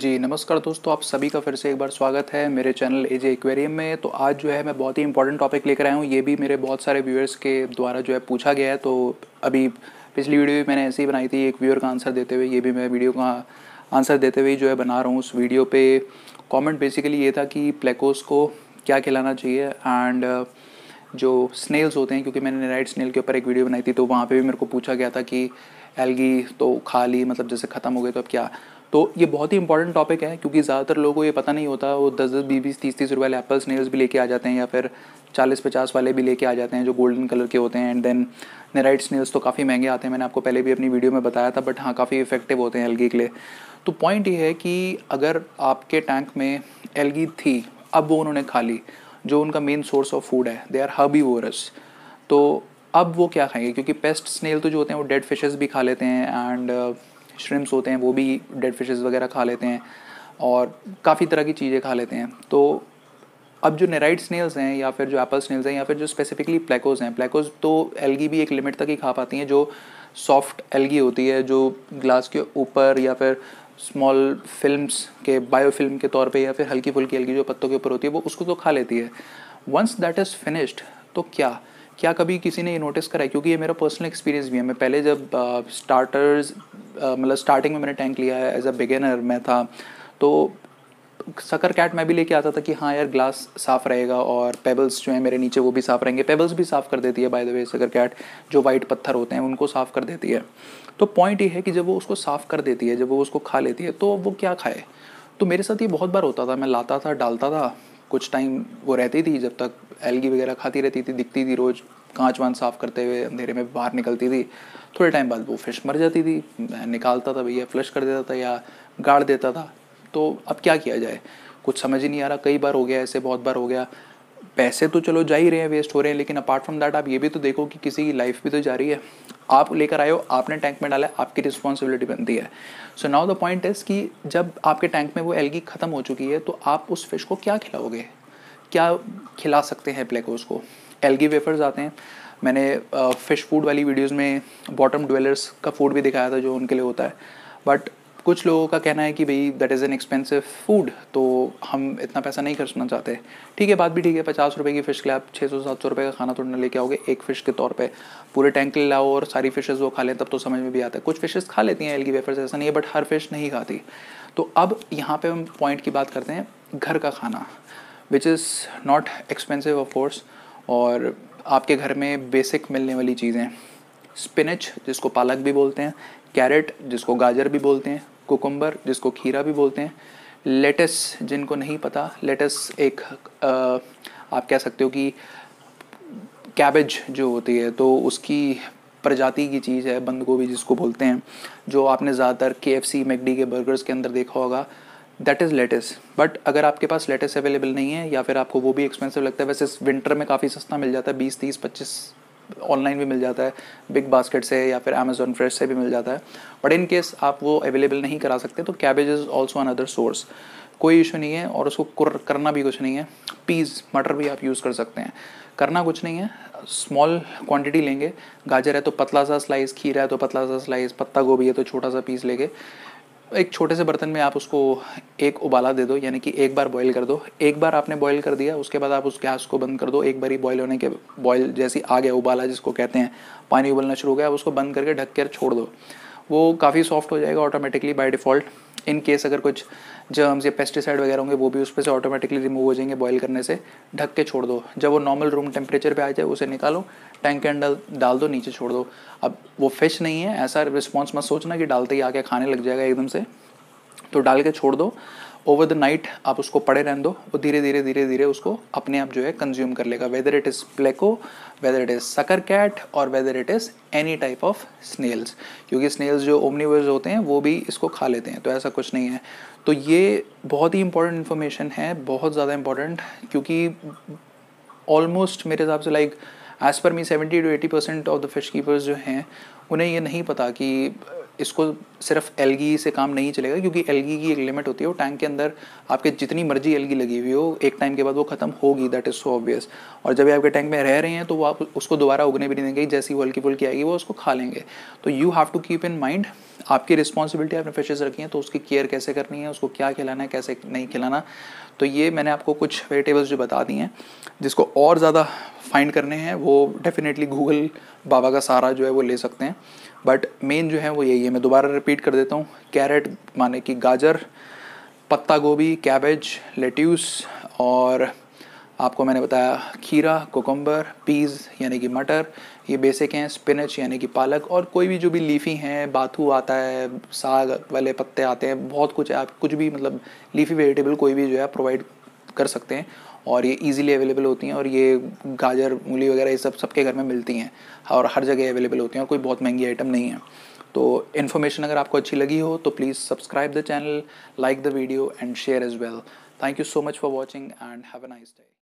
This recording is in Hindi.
जी नमस्कार दोस्तों आप सभी का फिर से एक बार स्वागत है मेरे चैनल जे एक्वेरियम में तो आज जो है मैं बहुत ही इंपॉर्टेंट टॉपिक लेकर आया हूँ ये भी मेरे बहुत सारे व्यूअर्स के द्वारा जो है पूछा गया है तो अभी पिछली वीडियो भी मैंने ऐसे ही बनाई थी एक व्यूअर का आंसर देते हुए ये भी मैं वीडियो का आंसर देते हुए जो है बना रहा हूँ उस वीडियो पर कॉमेंट बेसिकली ये था कि प्लेकोस को क्या खिलाना चाहिए एंड uh, जो स्नेल्स होते हैं क्योंकि मैंने राइट स्नेल के ऊपर एक वीडियो बनाई थी तो वहाँ पर भी मेरे को पूछा गया था कि एलगी तो खा ली मतलब जैसे ख़त्म हो गए तो अब क्या तो ये बहुत ही इंपॉर्टेंट टॉपिक है क्योंकि ज़्यादातर लोगों को ये पता नहीं होता वो दस दस बीस बीस तीस तीस रुपए वाले एप्पल स्नेल्स भी लेके आ जाते हैं या फिर चालीस पचास वाले भी लेके आ जाते हैं जो गोल्डन कलर के होते हैं एंड देन नेराइट स्नेल्स तो काफ़ी महंगे आते हैं मैंने आपको पहले भी अपनी वीडियो में बताया था बट हाँ काफ़ी इफेक्टिव होते हैं एलगी के लिए तो पॉइंट ये है कि अगर आपके टैंक में एलगी थी अब वो उन्होंने खा ली जो उनका मेन सोर्स ऑफ फूड है दे आर हबी वोरस तो अब वो क्या खाएंगे क्योंकि पेस्ट स्नेल तो जो होते हैं वो डेड फिशेस भी खा लेते हैं एंड श्रिम्स होते हैं वो भी डेड फिशेज़ वगैरह खा लेते हैं और काफ़ी तरह की चीज़ें खा लेते हैं तो अब जो नेराइड स्नेल्स हैं या फिर जो एप्पल स्नेल्स हैं या फिर जो स्पेसिफिकली प्लेकोज हैं प्लेकोज तो एलगी भी एक लिमिट तक ही खा पाती हैं जो सॉफ्ट एलगी होती है जो ग्लास के ऊपर या फिर स्मॉल फिल्म्स के बायोफिल्म के तौर पे या फिर हल्की फुल्की एलगी जो पत्तों के ऊपर होती है वो उसको तो खा लेती है वंस दैट इज़ फिनिश्ड तो क्या क्या कभी किसी ने ये नोटिस करा है क्योंकि ये मेरा पर्सनल एक्सपीरियंस भी है मैं पहले जब स्टार्टर्स मतलब स्टार्टिंग में मैंने टैंक लिया है एज अ बिगेनर मैं था तो सकर कैट मैं भी लेके आता था कि हाँ यार ग्लास साफ़ रहेगा और पेबल्स जो है मेरे नीचे वो भी साफ़ रहेंगे पेबल्स भी साफ़ कर देती है by the way sucker cat जो वाइट पत्थर होते हैं उनको साफ़ कर देती है तो पॉइंट ये है कि जब वो उसको साफ़ कर देती है जब वो उसको खा लेती है तो वो क्या खाए तो मेरे साथ ये बहुत बार होता था मैं लाता था डालता था कुछ टाइम वो रहती थी जब तक एलगी वगैरह खाती रहती थी दिखती थी रोज़ कांच वांच साफ़ करते हुए अंधेरे में बाहर निकलती थी थोड़े टाइम बाद वो फिश मर जाती थी मैं निकालता था भैया फ्लश कर देता था या गाड़ देता था तो अब क्या किया जाए कुछ समझ ही नहीं आ रहा कई बार हो गया ऐसे बहुत बार हो गया पैसे तो चलो जा ही रहे हैं वेस्ट हो रहे हैं लेकिन अपार्ट फ्रॉम दैट आप ये भी तो देखो कि किसी की लाइफ भी तो जा रही है आप लेकर आए हो आपने टैंक में डाला है आपकी रिस्पॉन्सिबिलिटी बनती है so now the point is कि जब आपके टैंक में वो एलगी ख़त्म हो चुकी है तो आप उस फिश को क्या खिलाओगे क्या खिला सकते हैं प्ले को एलगी वेफर्स आते हैं मैंने फ़िश uh, फूड वाली वीडियोज़ में बॉटम ड्वेलर्स का फूड भी दिखाया था जो उनके लिए होता है बट कुछ लोगों का कहना है कि भाई that is an expensive food तो हम इतना पैसा नहीं खर्चना चाहते ठीक है बात भी ठीक है पचास रुपये की फ़िश के लिए आप छः सौ सात सौ रुपये का खाना थोड़ा लेके आओगे एक फ़िश के तौर पे पूरे टैंक ले लाओ और सारी फिशेज़ वो खा लें तब तो समझ में भी आता है कुछ फिशेज़ खा लेती हैं एलगी वेफर्स ऐसा नहीं है बट हर फिश नहीं खाती तो अब यहाँ पर हम पॉइंट की बात करते हैं घर का खाना which is not expensive of course और आपके घर में बेसिक मिलने वाली चीज़ें स्पिनच जिसको पालक भी बोलते हैं कैरेट जिसको गाजर भी बोलते हैं कुकुम्बर जिसको खीरा भी बोलते हैं लेटस जिनको नहीं पता लेटस एक आ, आप कह सकते हो कि कैबेज जो होती है तो उसकी प्रजाति की चीज़ है बंद गोभी जिसको बोलते हैं जो आपने ज़्यादातर के एफ सी मैकडी के बर्गर्स के अंदर देखा होगा दैट इज़ लेटेस्ट बट अगर आपके पास लेटेस्ट अवेलेबल नहीं है या फिर आपको वो भी एक्सपेंसिव लगता है वैसे विंटर में काफ़ी सस्ता मिल जाता है बीस तीस पच्चीस ऑनलाइन भी मिल जाता है बिग बास्केट से या फिर अमेजोन फ्रेश से भी मिल जाता है बट इन केस आप वो अवेलेबल नहीं करा सकते तो cabbage is also another source कोई इशू नहीं है और उसको करना भी कुछ नहीं है पीज मटर भी आप यूज़ कर सकते हैं करना कुछ नहीं है स्मॉल क्वांटिटी लेंगे गाजर है तो पतला सा स्लाइस खीरा है तो पतला सा स्लाइस पत्ता गोभी है तो छोटा सा पीस लेके एक छोटे से बर्तन में आप उसको एक उबाला दे दो यानी कि एक बार बॉईल कर दो एक बार आपने बॉईल कर दिया उसके बाद आप उस गैस को बंद कर दो एक बार ही बॉईल होने के बॉईल जैसी आ गया उबाला जिसको कहते हैं पानी उबलना शुरू हो गया आप उसको बंद करके ढक कर छोड़ दो वो काफ़ी सॉफ्ट हो जाएगा automatically by default in case अगर कुछ जर्म्स या पेस्टिसाइड वगैरह होंगे वो भी उस पर से ऑटोमेटिकली रिमूव हो जाएंगे बॉयल करने से ढक के छोड़ दो जब वो नॉर्मल रूम टेम्परेचर पे आ जाए उसे निकालो टैंक के अंदर डाल दो नीचे छोड़ दो अब वो फिश नहीं है ऐसा रिस्पॉन्स मत सोचना कि डालते ही आके खाने लग जाएगा एकदम से तो डाल के छोड़ दो ओवर द नाइट आप उसको पड़े रहने दो वो धीरे धीरे धीरे धीरे उसको अपने आप जो है कंज्यूम कर लेगा whether it is pleco whether it is sucker cat और whether it is any type of snails क्योंकि स्नेल्स जो ओमनीवर्स होते हैं वो भी इसको खा लेते हैं तो ऐसा कुछ नहीं है तो ये बहुत ही इंपॉर्टेंट इन्फॉर्मेशन है बहुत ज़्यादा इंपॉर्टेंट क्योंकि ऑलमोस्ट मेरे हिसाब से like as per me seventy to eighty percent of the fish keepers जो हैं उन्हें ये नहीं पता कि इसको सिर्फ एलगी से काम नहीं चलेगा क्योंकि एलगी की एक लिमिट होती है वो टैंक के अंदर आपके जितनी मर्जी एलगी लगी हुई हो एक टाइम के बाद वो खत्म होगी दैट इज़ सो ऑब्वियस और जब आपके टैंक में रह रहे हैं तो वो आप उसको दोबारा उगने भी नहीं देंगे जैसी वो हल्की फुल्की आएगी वो उसको खा लेंगे तो you have to keep in mind आपकी रिस्पॉन्सिबिलिटी आपने फिशेज़ रखी हैं तो उसकी केयर कैसे करनी है उसको क्या खिलाना है कैसे नहीं खिलाना तो ये मैंने आपको कुछ वेजिटेबल्स जो बता दी हैं जिसको और ज़्यादा फाइंड करने हैं वो डेफिनेटली गूगल बाबा का सहारा जो है वो ले सकते हैं बट मेन जो है वो यही है मैं दोबारा रिपीट कर देता हूँ कैरेट माने कि गाजर पत्ता गोभी कैबेज लेट्यूस और आपको मैंने बताया खीरा कोकम्बर पीज़ यानी कि मटर ये बेसिक हैं स्पिनच यानी कि पालक और कोई भी जो भी लीफी हैं बाथू आता है साग वाले पत्ते आते हैं बहुत कुछ आप कुछ भी मतलब लीफी वेजिटेबल कोई भी जो है प्रोवाइड कर सकते हैं और ये इजीली अवेलेबल होती हैं और ये गाजर मूली वगैरह ये सब सबके घर में मिलती हैं और हर जगह अवेलेबल होती हैं और कोई बहुत महंगी आइटम नहीं है तो इन्फॉर्मेशन अगर आपको अच्छी लगी हो तो please subscribe the channel like the video and share as well thank you so much for watching and have a nice day